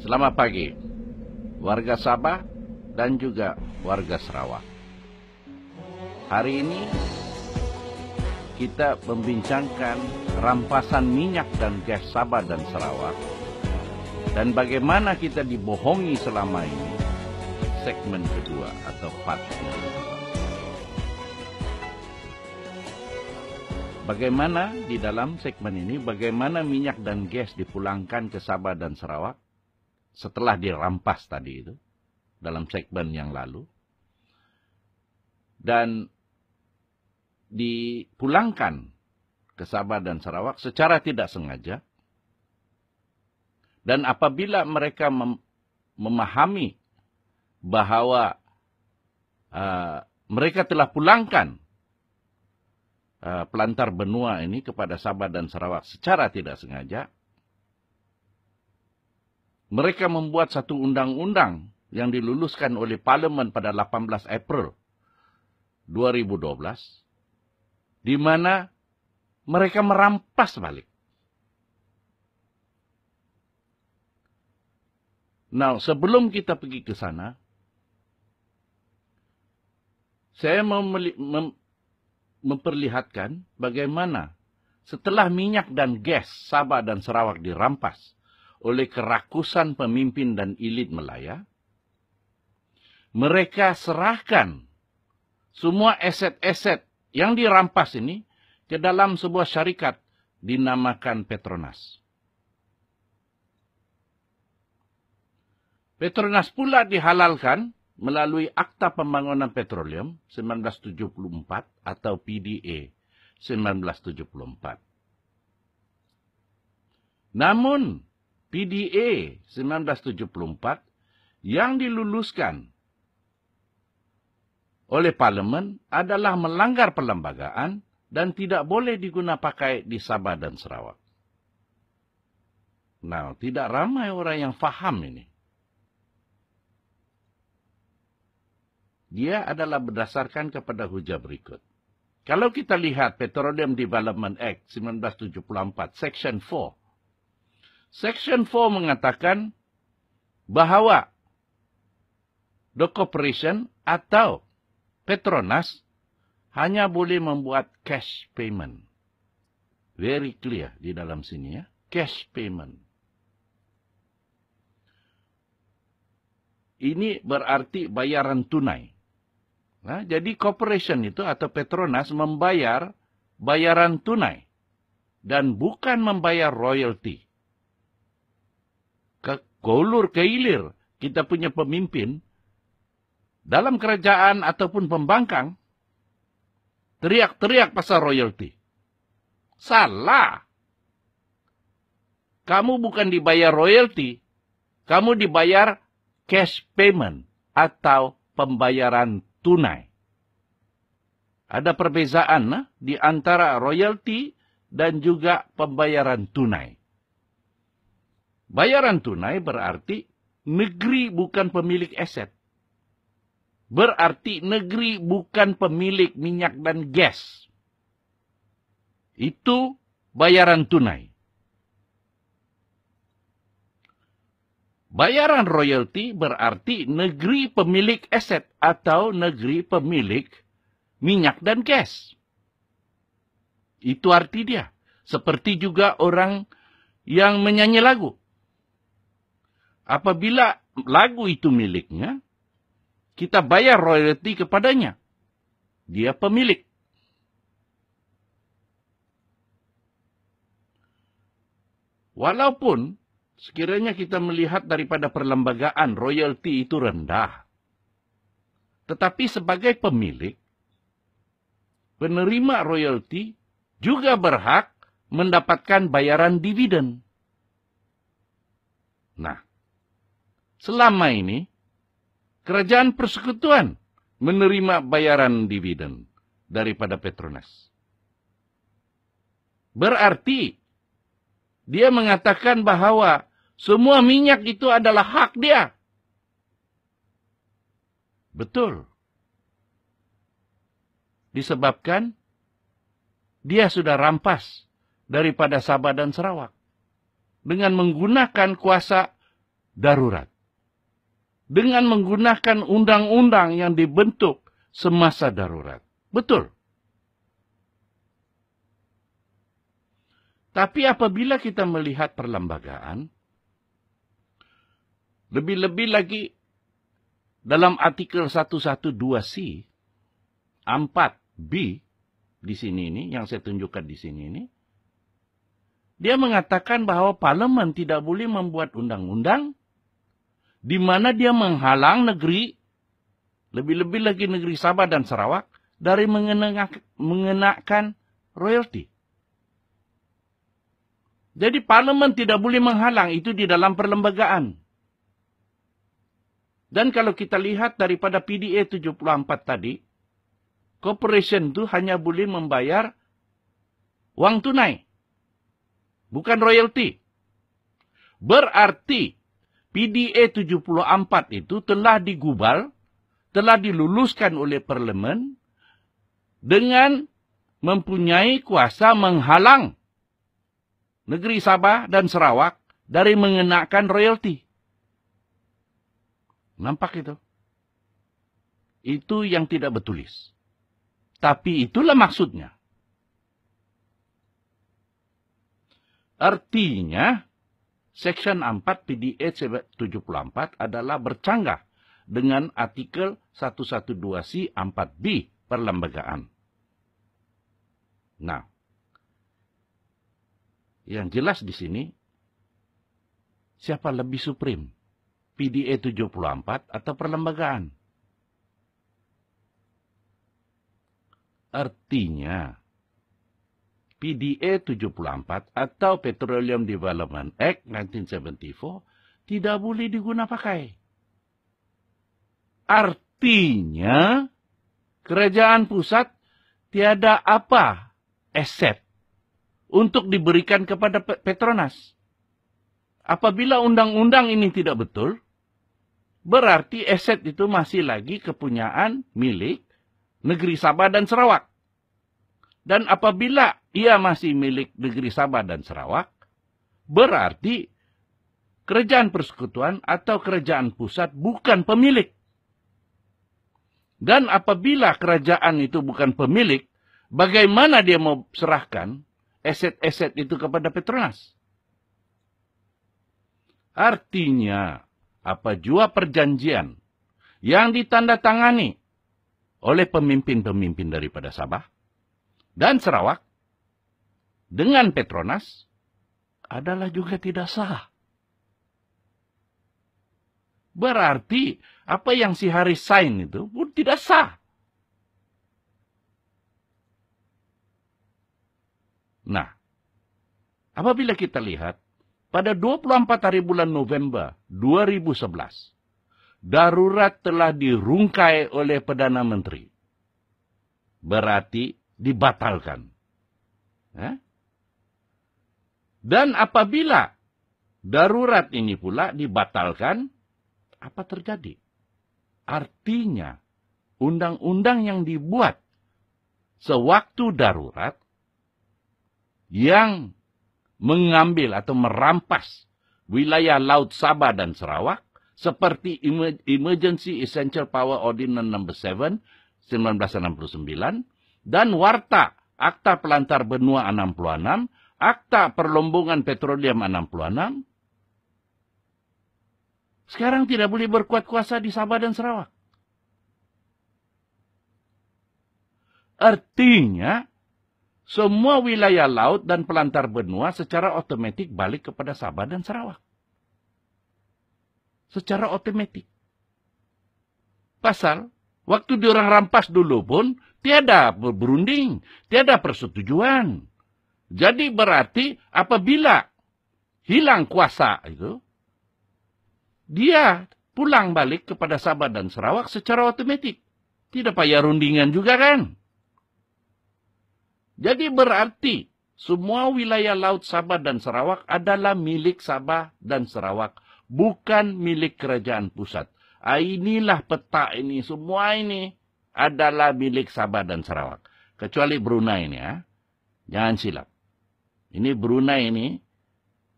Selamat pagi, warga Sabah dan juga warga Sarawak. Hari ini kita membincangkan rampasan minyak dan gas Sabah dan Sarawak dan bagaimana kita dibohongi selama ini segmen kedua atau part kedua. Bagaimana di dalam segmen ini, bagaimana minyak dan gas dipulangkan ke Sabah dan Sarawak? setelah dirampas tadi itu dalam segmen yang lalu dan dipulangkan ke Sabah dan Sarawak secara tidak sengaja dan apabila mereka mem memahami bahwa uh, mereka telah pulangkan uh, pelantar benua ini kepada Sabah dan Sarawak secara tidak sengaja mereka membuat satu undang-undang yang diluluskan oleh Parlemen pada 18 April 2012, di mana mereka merampas balik. Nah, sebelum kita pergi ke sana, saya mau mem memperlihatkan bagaimana setelah minyak dan gas Sabah dan Sarawak dirampas, oleh kerakusan pemimpin dan elit Melaya, mereka serahkan semua aset-aset yang dirampas ini ke dalam sebuah syarikat dinamakan Petronas. Petronas pula dihalalkan melalui Akta Pembangunan Petroleum 1974 atau PDA 1974. Namun, PDA 1974 yang diluluskan oleh parlemen adalah melanggar perlembagaan dan tidak boleh digunapakai di Sabah dan Sarawak. Nah, tidak ramai orang yang faham ini. Dia adalah berdasarkan kepada hujah berikut. Kalau kita lihat Petroleum Development Act 1974, Section 4, Section 4 mengatakan bahwa the corporation atau Petronas hanya boleh membuat cash payment. Very clear di dalam sini ya. Cash payment. Ini berarti bayaran tunai. Nah, jadi corporation itu atau Petronas membayar bayaran tunai. Dan bukan membayar royalty ke golur ke hilir kita punya pemimpin dalam kerajaan ataupun pembangkang teriak-teriak pasal royalty Salah. Kamu bukan dibayar royalty kamu dibayar cash payment atau pembayaran tunai. Ada perbezaan nah, di antara royalti dan juga pembayaran tunai. Bayaran tunai berarti negeri bukan pemilik aset. Berarti negeri bukan pemilik minyak dan gas. Itu bayaran tunai. Bayaran royalti berarti negeri pemilik aset atau negeri pemilik minyak dan gas. Itu arti dia. Seperti juga orang yang menyanyi lagu apabila lagu itu miliknya, kita bayar royalti kepadanya. Dia pemilik. Walaupun sekiranya kita melihat daripada perlembagaan royalti itu rendah, tetapi sebagai pemilik, penerima royalti juga berhak mendapatkan bayaran dividen. Nah, selama ini kerajaan persekutuan menerima bayaran dividen daripada Petronas. Berarti dia mengatakan bahwa semua minyak itu adalah hak dia. Betul. Disebabkan dia sudah rampas daripada Sabah dan Sarawak dengan menggunakan kuasa darurat dengan menggunakan undang-undang yang dibentuk semasa darurat. Betul. Tapi apabila kita melihat perlembagaan, lebih-lebih lagi dalam artikel 112C, 4B di sini ini, yang saya tunjukkan di sini ini, dia mengatakan bahwa parlemen tidak boleh membuat undang-undang di mana dia menghalang negeri, lebih-lebih lagi negeri Sabah dan Sarawak, dari mengenakan royalti. Jadi parlemen tidak boleh menghalang itu di dalam perlembagaan. Dan kalau kita lihat daripada PDA 74 tadi, corporation itu hanya boleh membayar wang tunai. Bukan royalti. Berarti PDA 74 itu telah digubal, telah diluluskan oleh parlemen dengan mempunyai kuasa menghalang negeri Sabah dan Sarawak dari mengenakan royalti. Nampak itu? Itu yang tidak bertulis. Tapi itulah maksudnya. Artinya, Section 4 PDA 74 adalah bercanggah dengan artikel 112C 4B perlembagaan. Nah, yang jelas di sini, siapa lebih supreme? PDA 74 atau perlembagaan? Artinya, PDA 74 atau Petroleum Development Act 1974 tidak boleh digunapakai. Artinya, kerajaan pusat tiada apa aset untuk diberikan kepada Petronas. Apabila undang-undang ini tidak betul, berarti aset itu masih lagi kepunyaan milik negeri Sabah dan Sarawak. Dan apabila ia masih milik negeri Sabah dan Sarawak, berarti kerajaan persekutuan atau kerajaan pusat bukan pemilik. Dan apabila kerajaan itu bukan pemilik, bagaimana dia mau serahkan aset-aset itu kepada Petronas? Artinya, apa jua perjanjian yang ditandatangani oleh pemimpin-pemimpin daripada Sabah dan Sarawak dengan Petronas adalah juga tidak sah. Berarti apa yang si Hari sign itu pun tidak sah. Nah, apabila kita lihat pada 24 hari bulan November 2011, darurat telah dirungkai oleh Perdana Menteri. Berarti dibatalkan. Eh? Dan apabila darurat ini pula dibatalkan, apa terjadi? Artinya, undang-undang yang dibuat sewaktu darurat yang mengambil atau merampas wilayah Laut Sabah dan Sarawak seperti Emergency Essential Power Ordinance No. 7 1969 dan Warta Akta Pelantar Benua 66 Akta Perlombongan Petroleum 66, sekarang tidak boleh berkuat kuasa di Sabah dan Sarawak. Artinya, semua wilayah laut dan pelantar benua secara otomatis balik kepada Sabah dan Sarawak. Secara otomatis. Pasal, waktu diorang rampas dulu pun, tiada berunding, tiada persetujuan. Jadi berarti apabila hilang kuasa itu, dia pulang balik kepada Sabah dan Sarawak secara otomatis. Tidak payah rundingan juga kan? Jadi berarti semua wilayah laut Sabah dan Sarawak adalah milik Sabah dan Sarawak, bukan milik kerajaan pusat. Ah, inilah peta ini, semua ini adalah milik Sabah dan Sarawak. Kecuali Brunei ini ya. Jangan silap. Ini Brunei ini.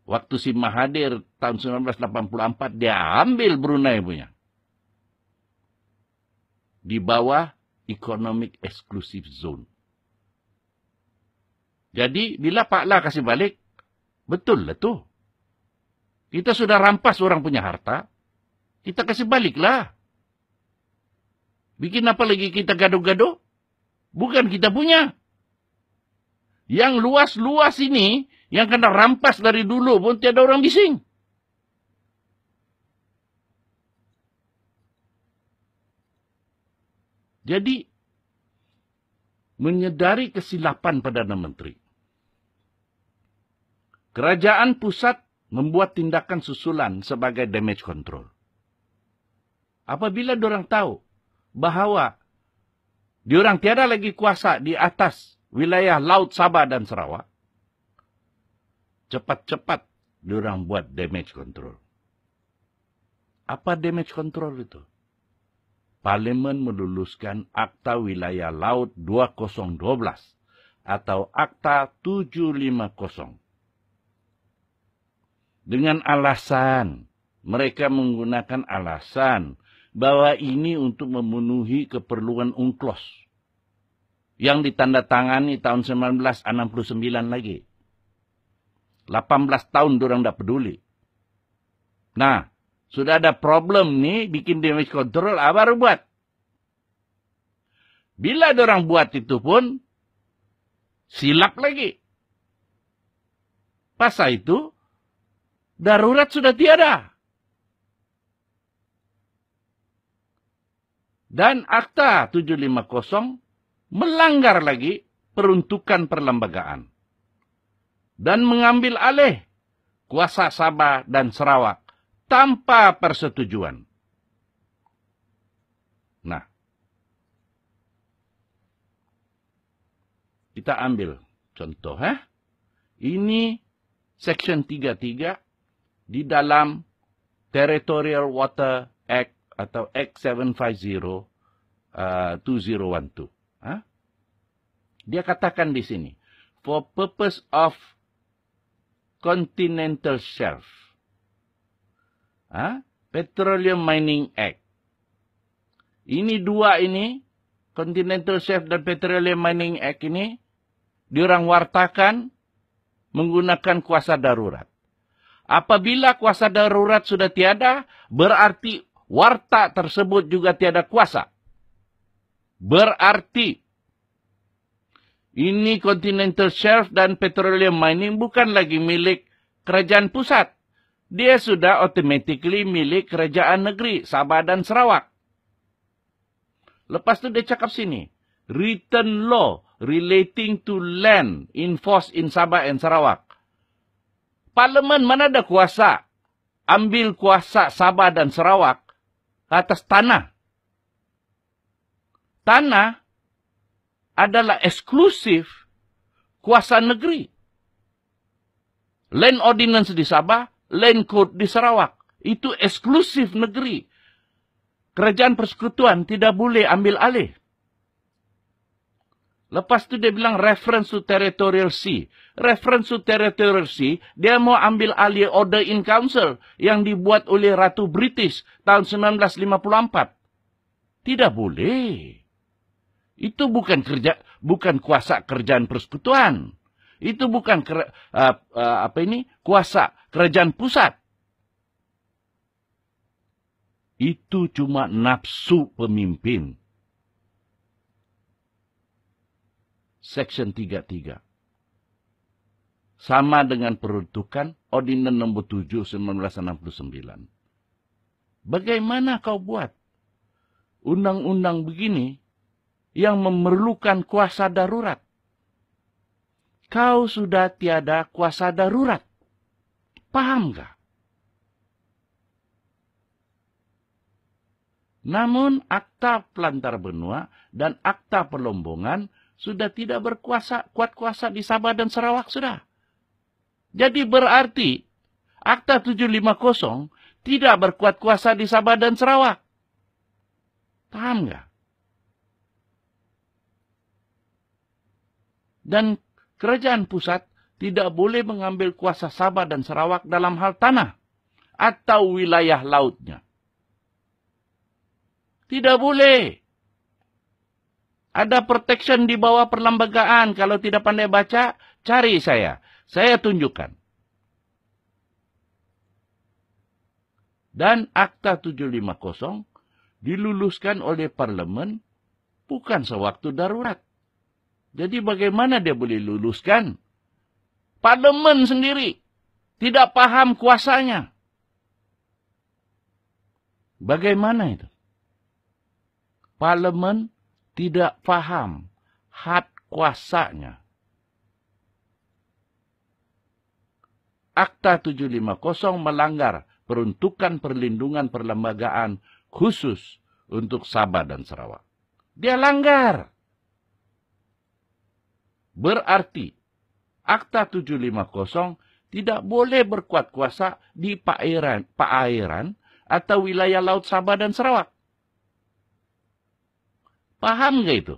Waktu si Mahathir tahun 1984 dia ambil Brunei punya. Di bawah Economic Exclusive Zone. Jadi bila Pak La kasih balik, betul lah tuh. Kita sudah rampas orang punya harta, kita kasih balik lah Bikin apa lagi kita gaduh-gaduh? Bukan kita punya. Yang luas-luas ini, yang kena rampas dari dulu pun tiada orang bising. Jadi, menyedari kesilapan Perdana Menteri. Kerajaan pusat membuat tindakan susulan sebagai damage control. Apabila orang tahu bahawa diorang tiada lagi kuasa di atas wilayah laut Sabah dan Sarawak, cepat-cepat diorang buat damage control. Apa damage control itu? Parlimen meluluskan Akta Wilayah Laut 2012 atau Akta 750. Dengan alasan, mereka menggunakan alasan bahwa ini untuk memenuhi keperluan UNCLOS yang ditandatangani tahun 1969 lagi. 18 tahun orang tidak peduli. Nah, sudah ada problem nih bikin damage control apa ah, baru buat. Bila orang buat itu pun silap lagi. Pasal itu darurat sudah tiada. Dan akta 750 melanggar lagi peruntukan perlembagaan dan mengambil alih kuasa Sabah dan Sarawak tanpa persetujuan. Nah, kita ambil contoh, eh? ini Section 33 di dalam Territorial Water Act atau Act 750 uh, 2012. Ha? Dia katakan di sini, for purpose of continental shelf. Ha? Petroleum Mining Act. Ini dua ini, Continental Shelf dan Petroleum Mining Act ini, diorang wartakan menggunakan kuasa darurat. Apabila kuasa darurat sudah tiada, berarti warta tersebut juga tiada kuasa. Berarti ini Continental Shelf dan Petroleum Mining bukan lagi milik kerajaan pusat. Dia sudah automatically milik kerajaan negeri Sabah dan Sarawak. Lepas tu dia cakap sini, written law relating to land enforced in Sabah and Sarawak. Parlemen mana ada kuasa ambil kuasa Sabah dan Sarawak atas tanah tanah adalah eksklusif kuasa negeri. Land ordinance di Sabah, land code di Sarawak. Itu eksklusif negeri. Kerajaan persekutuan tidak boleh ambil alih. Lepas tu dia bilang reference to territorial sea. Reference to territorial sea, dia mau ambil alih order in council yang dibuat oleh Ratu British tahun 1954. Tidak boleh. Itu bukan kerja, bukan kuasa kerjaan persekutuan. Itu bukan ker, uh, eh, uh, eh, apa ini kuasa kerajaan pusat. Itu cuma nafsu pemimpin. Section 33. Sama dengan peruntukan Ordinan nomor 7 1969. Bagaimana kau buat? Undang-undang begini yang memerlukan kuasa darurat. Kau sudah tiada kuasa darurat. Paham gak? Namun akta pelantar benua dan akta perlombongan sudah tidak berkuasa kuat kuasa di Sabah dan Sarawak sudah. Jadi berarti akta 750 tidak berkuat kuasa di Sabah dan Sarawak. Paham gak? Dan kerajaan pusat tidak boleh mengambil kuasa Sabah dan Sarawak dalam hal tanah atau wilayah lautnya. Tidak boleh. Ada protection di bawah perlembagaan. Kalau tidak pandai baca, cari saya. Saya tunjukkan. Dan Akta 750 diluluskan oleh parlemen bukan sewaktu darurat. Jadi bagaimana dia boleh luluskan? Parlemen sendiri tidak paham kuasanya. Bagaimana itu? Parlemen tidak paham hak kuasanya. Akta 750 melanggar peruntukan perlindungan perlembagaan khusus untuk Sabah dan Sarawak. Dia langgar. Berarti, Akta 750 tidak boleh berkuat kuasa di perairan, perairan atau wilayah Laut Sabah dan Sarawak. Paham nggak itu?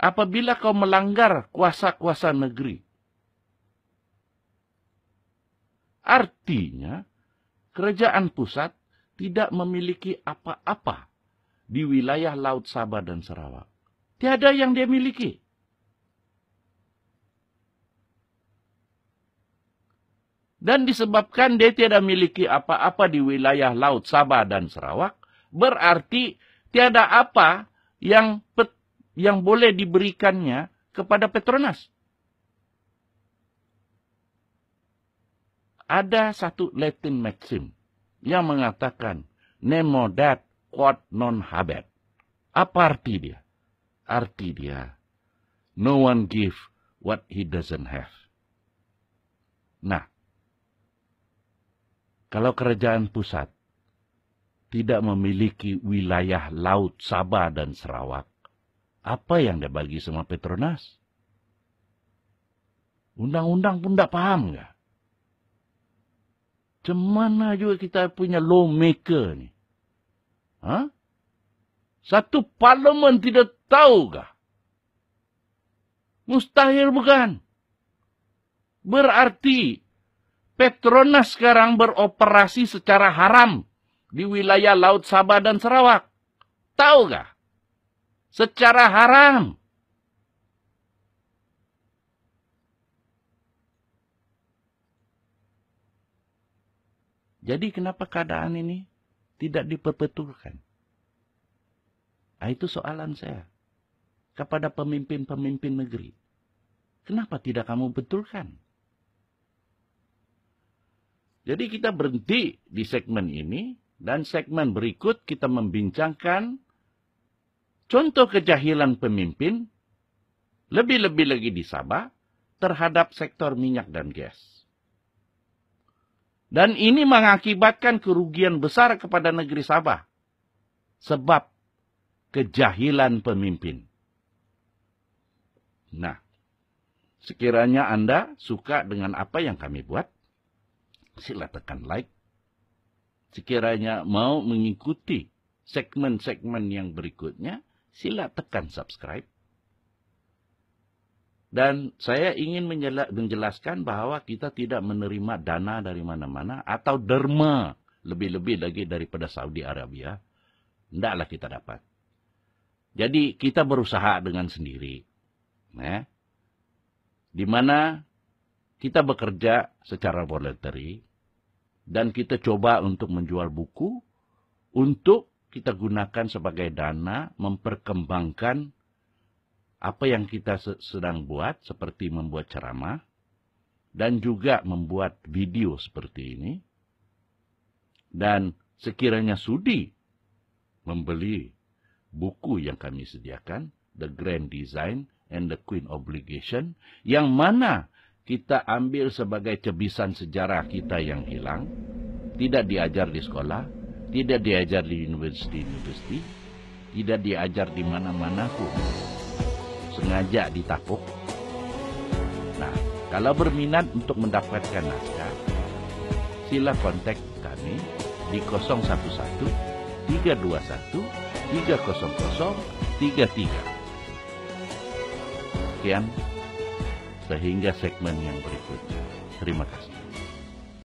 Apabila kau melanggar kuasa-kuasa negeri, artinya kerajaan pusat tidak memiliki apa-apa di wilayah Laut Sabah dan Sarawak. Tiada yang dia miliki. Dan disebabkan dia tiada miliki apa-apa di wilayah Laut Sabah dan Sarawak, berarti tiada apa yang pet, yang boleh diberikannya kepada Petronas. Ada satu Latin maxim yang mengatakan, Nemo dat quod non habet. Apa arti dia? arti dia. No one give what he doesn't have. Nah, kalau kerajaan pusat tidak memiliki wilayah laut Sabah dan Sarawak, apa yang dia bagi sama Petronas? Undang-undang pun tidak paham nggak? Cemana juga kita punya lawmaker ni? Ha? Satu parlemen tidak Tahukah? Mustahil bukan? Berarti Petronas sekarang beroperasi secara haram di wilayah Laut Sabah dan Sarawak. Tahu gak? Secara haram. Jadi kenapa keadaan ini tidak diperpetulkan? Nah, itu soalan saya kepada pemimpin-pemimpin negeri. Kenapa tidak kamu betulkan? Jadi kita berhenti di segmen ini dan segmen berikut kita membincangkan contoh kejahilan pemimpin lebih-lebih lagi di Sabah terhadap sektor minyak dan gas. Dan ini mengakibatkan kerugian besar kepada negeri Sabah sebab kejahilan pemimpin. Nah, sekiranya Anda suka dengan apa yang kami buat, sila tekan like. Sekiranya mau mengikuti segmen-segmen yang berikutnya, sila tekan subscribe. Dan saya ingin menjelaskan bahwa kita tidak menerima dana dari mana-mana atau derma lebih-lebih lagi daripada Saudi Arabia. Tidaklah kita dapat. Jadi kita berusaha dengan sendiri ya, di mana kita bekerja secara voluntary dan kita coba untuk menjual buku untuk kita gunakan sebagai dana memperkembangkan apa yang kita sedang buat seperti membuat ceramah dan juga membuat video seperti ini dan sekiranya sudi membeli buku yang kami sediakan The Grand Design and the Queen Obligation, yang mana kita ambil sebagai cebisan sejarah kita yang hilang, tidak diajar di sekolah, tidak diajar di universiti-universiti, tidak diajar di mana-mana pun. Sengaja ditapuk. Nah, kalau berminat untuk mendapatkan naskah, sila kontak kami di 011 321 300 33. Sekian, sehingga segmen yang berikutnya. Terima kasih.